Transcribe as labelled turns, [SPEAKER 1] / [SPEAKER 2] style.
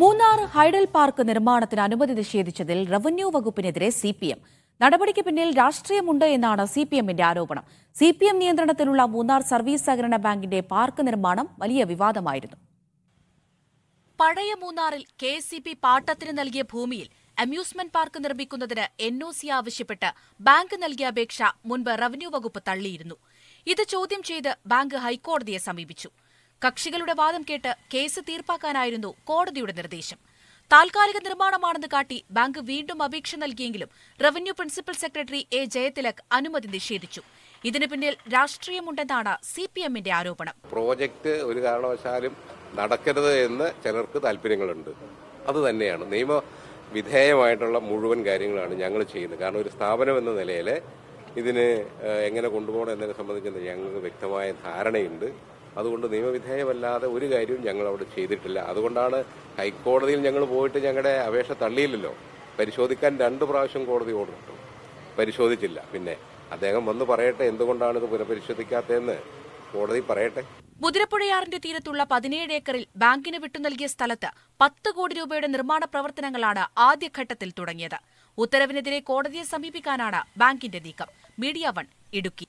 [SPEAKER 1] Munnar hydel park നിർമ്മാണത്തിന് അനുമതി നിഷേധിച്ചതിൽ റവന്യൂ വകുപ്പിനെതിരെ സി പി എം നടപടിക്ക് പിന്നിൽ രാഷ്ട്രീയമുണ്ട് എന്നാണ് സി പി എമ്മിന്റെ ആരോപണം സി പി എം നിയന്ത്രണത്തിലുള്ള മൂന്നാർ സർവീസ് സഹകരണ ബാങ്കിന്റെ പാർക്ക് നിർമ്മാണം വലിയ വിവാദമായിരുന്നു പഴയ മൂന്നാറിൽ കെ സി പി പാട്ടത്തിന് നൽകിയ ഭൂമിയിൽ അമ്യൂസ്മെന്റ് പാർക്ക് നിർമ്മിക്കുന്നതിന് എൻ ഒ സി ആവശ്യപ്പെട്ട് ബാങ്ക് നൽകിയ അപേക്ഷ മുൻപ് റവന്യൂ വകുപ്പ് തള്ളിയിരുന്നു ഇത് ചോദ്യം ചെയ്ത് ബാങ്ക് ഹൈക്കോടതിയെ സമീപിച്ചു കക്ഷികളുടെ വാദം കേട്ട് കേസ് തീർപ്പാക്കാനായിരുന്നു കോടതിയുടെ നിർദ്ദേശം താൽക്കാലിക നിർമ്മാണമാണെന്ന് കാട്ടി ബാങ്ക് വീണ്ടും അപേക്ഷ നൽകിയെങ്കിലും revenue principal secretary A Jayathilak അനുമതി നിഷേധിച്ചു ഇതിനു പിന്നിൽ രാഷ്ട്രീയമുണ്ടെന്നാണ് സി പി എമ്മിന്റെ ആരോപണം
[SPEAKER 2] പ്രോജക്റ്റ് ഒരു കാരണവശാലും നടക്കരുത് എന്ന് ചിലർക്ക് താല്പര്യങ്ങളുണ്ട് അത് തന്നെയാണ് നിയമ വിധേയമായിട്ടുള്ള മുഴുവൻ കാര്യങ്ങളാണ് ഞങ്ങൾ ചെയ്യുന്നത് കാരണം ഒരു സ്ഥാപനം എന്ന നിലയിൽ ഇതിന് എങ്ങനെ കൊണ്ടുപോകണം എന്നതിനെ സംബന്ധിച്ച് ഞങ്ങൾക്ക് വ്യക്തമായ ധാരണയുണ്ട് അതുകൊണ്ട് നിയമവിധേയമല്ലാതെ ഒരു കാര്യവും ഞങ്ങൾ അവിടെ ചെയ്തിട്ടില്ല അതുകൊണ്ടാണ് ഹൈക്കോടതിയിൽ ഞങ്ങൾ പോയിട്ട് ഞങ്ങളുടെ അപേക്ഷ തള്ളിയില്ലല്ലോ പരിശോധിക്കാൻ രണ്ട് പ്രാവശ്യം കോടതി ഓർഡറിട്ടു പരിശോധിച്ചില്ല പിന്നെ അദ്ദേഹം വന്ന് പറയട്ടെ എന്തുകൊണ്ടാണ് ഇത് പുനഃപരിശോധിക്കാത്തതെന്ന് കോടതി പറയട്ടെ
[SPEAKER 1] മുതിരപ്പുഴയാറിന്റെ തീരത്തുള്ള പതിനേഴ് ഏക്കറിൽ ബാങ്കിന് വിട്ടു നൽകിയ സ്ഥലത്ത് പത്ത് കോടി രൂപയുടെ നിർമ്മാണ പ്രവർത്തനങ്ങളാണ് ആദ്യഘട്ടത്തിൽ തുടങ്ങിയത് ഉത്തരവിനെതിരെ കോടതിയെ സമീപിക്കാനാണ് ബാങ്കിന്റെ നീക്കം മീഡിയ വൺ ഇടുക്കി